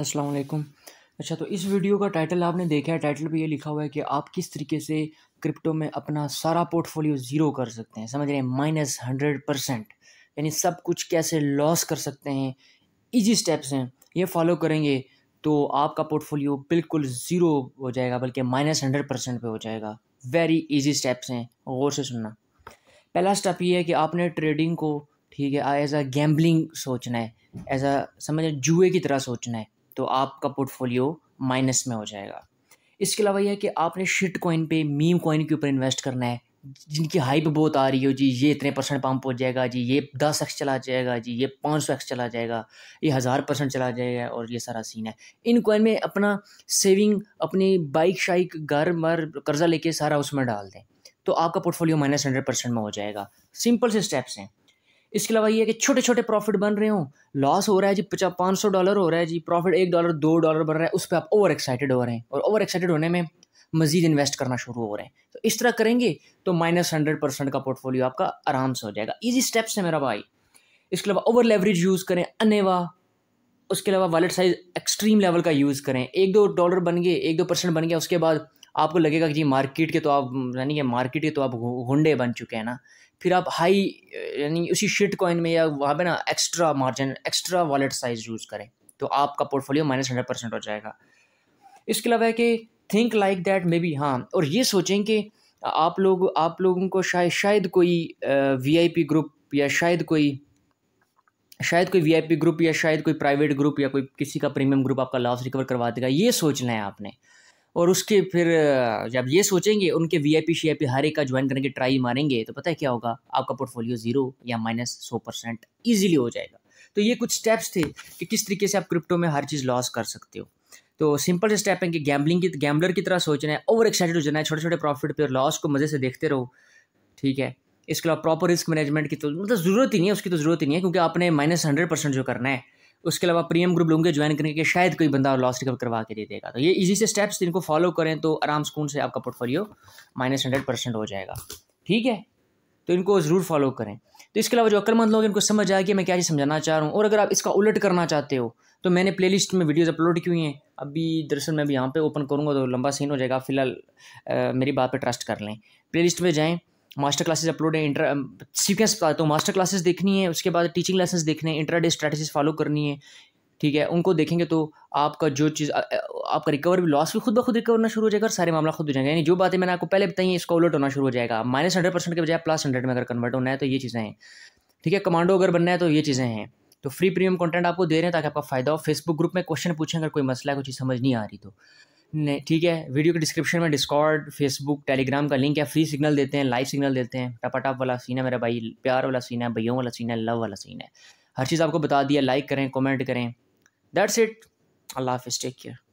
असलकुम अच्छा तो इस वीडियो का टाइटल आपने देखा है टाइटल पे ये लिखा हुआ है कि आप किस तरीके से क्रिप्टो में अपना सारा पोर्टफोलियो ज़ीरो कर सकते हैं समझ रहे हैं माइनस हंड्रेड परसेंट यानी सब कुछ कैसे लॉस कर सकते हैं ईजी स्टेप्स हैं ये फॉलो करेंगे तो आपका पोर्टफोलियो बिल्कुल ज़ीरो हो जाएगा बल्कि माइनस हंड्रेड परसेंट पर हो जाएगा वेरी ईजी स्टेप्स हैं गौर से सुनना पहला स्टेप ये है कि आपने ट्रेडिंग को ठीक है एज अ गैम्बलिंग सोचना है एज अ समझ जुए की तरह सोचना है तो आपका पोर्टफोलियो माइनस में हो जाएगा इसके अलावा यह कि आपने शिट कॉइन पे मीम कॉइन के ऊपर इन्वेस्ट करना है जिनकी हाइप बहुत आ रही हो जी ये इतने परसेंट पंप हो जाएगा जी ये दस एक्स चला जाएगा जी ये पाँच सौ एक्स चला जाएगा ये हज़ार परसेंट चला जाएगा और ये सारा सीन है इन कॉइन में अपना सेविंग अपनी बाइक शाइक घर मर कर्जा लेके सारा उसमें डाल दें तो आपका पोर्टफोलियो माइनस हंड्रेड परसेंट में हो जाएगा सिंपल से स्टेप्स हैं इसके अलावा ये है कि छोटे छोटे प्रॉफिट बन रहे हो लॉस हो रहा है जी पचास पाँच सौ डॉलर हो रहा है जी प्रॉफिट एक डॉलर दो डॉलर बन रहा है उस पर आप ओवर एक्साइटेड हो रहे हैं और ओवर एक्साइटेड होने में मजीद इन्वेस्ट करना शुरू हो रहे हैं तो इस तरह करेंगे तो माइनस हंड्रेड परसेंट का पोर्टफोलियो आपका आराम से हो जाएगा ईजी स्टेप्स है मेरा भाई इसके अलावा ओवर लेवरेज यूज़ करें अनेवा उसके अलावा वॉलेट साइज एक्सट्रीम लेवल का यूज़ करें एक दो डॉलर बन गए एक दो परसेंट बन गया उसके बाद आपको लगेगा कि जी मार्केट के तो आप यानी कि मार्केट के तो आप गुंडे बन चुके हैं ना फिर आप हाई यानी उसी शिट कॉइन में या वहाँ पे ना extra margin extra wallet size use करें तो आपका पोर्टफोलियो माइनस हंड्रेड परसेंट हो जाएगा इसके अलावा है कि think like that maybe हाँ और ये सोचें कि आप लोग आप लोगों को शायद शायद कोई वीआईपी ग्रुप या शायद कोई शायद कोई वीआईपी ग्रुप या शायद कोई प्राइवेट ग्रुप या कोई किसी का प्रीमियम ग्रुप आपका लॉस रिकवर करवा देगा ये सोचना है आपने और उसके फिर जब ये सोचेंगे उनके वी आई पी शी आई पी हर एक का ज्वाइन करने की ट्राई मारेंगे तो पता है क्या होगा आपका पोर्टफोलियो ज़ीरो या माइनस सौ परसेंट ईजिली हो जाएगा तो ये कुछ स्टेप्स थे कि किस तरीके से आप क्रिप्टो में हर चीज़ लॉस कर सकते हो तो सिंपल से स्टेप है कि गैम्बलिंग की गैम्बलर की तरह सोचना है ओवर एक्साइटेड हो जाना है छोटे छोटे प्रॉफिट पे लॉस को मज़े से देखते रहो ठीक है इसके अलावा प्रॉपर रिस्क मैनेजमेंट की तो मतलब ज़रूरत ही नहीं है उसकी तो ज़रूरत ही नहीं है क्योंकि आपने माइनस हंड्रेड परसेंट जो करना है उसके अलावा प्रीमियम ग्रुप लूंगे ज्वाइन करने के शायद कोई बंदा लॉस रिकवर करवा के दे देगा तो ये इजी से स्टेप्स तो इनको फॉलो करें तो आराम सुकून से आपका पोर्टफोलियो माइनस हंड्रेड परसेंट हो जाएगा ठीक है तो इनको ज़रूर फॉलो करें तो इसके अलावा जो अक्लमंद लोग इनको समझ आएगी मैं क्या चीज़ समझाना चाह रहा हूँ और अगर आप इसका उलट करना चाहते हो तो मैंने लिस्ट में वीडियोज़ अपलोड की हुई हैं अभी दरअसल मैं भी यहाँ पर ओपन करूँगा तो लंबा सीन हो जाएगा फिलहाल मेरी बात पर ट्रस्ट कर लें लिस्ट में जाएँ मास्टर क्लासेस अपलोड है इंटर सीक्वेंस बताता तो हूँ मास्टर क्लासेस देखनी है उसके बाद टीचिंग लेसन देखने हैं इंटरा डे स्ट्रैटेजीज फॉलो करनी है ठीक है उनको देखेंगे तो आपका जो चीज़ आपका रिकवर भी लॉस भी खुद ब खुद रिकवर होना शुरू हो जाएगा और सारे मामला खुद हो जाएंगे यानी जो बातें मैंने आपको पहले बताई इसका उलट होना शुरू हो जाएगा माइनस हंड्रेड परसेंट के बजाय प्लस हंड्रेड में अगर कन्वर्ट होना है तो ये चीज़ें हैं ठीक है कमांडो अगर बनना है तो ये चीज़ें हैं तो फ्री प्रीमियम कंटेंट आपको दे रहे हैं ताकि आपका फायदा हो फेसबुक ग्रुप में क्वेश्चन पूछें अगर कोई मसला है कोई चीज़ समझ नहीं आ रही तो ने ठीक है वीडियो के डिस्क्रिप्शन में डिस्कॉर्ड फेसबुक टेलीग्राम का लिंक है फ्री सिग्नल देते हैं लाइव सिग्नल देते हैं टपाटाप वाला सीन है मेरा भाई प्यार वाला सीन है भैयाओं वाला सीन है लव वाला सीन है हर चीज़ आपको बता दिया लाइक करें कमेंट करें दैट्स इट अल्लाह हाफिज़ टेक केयर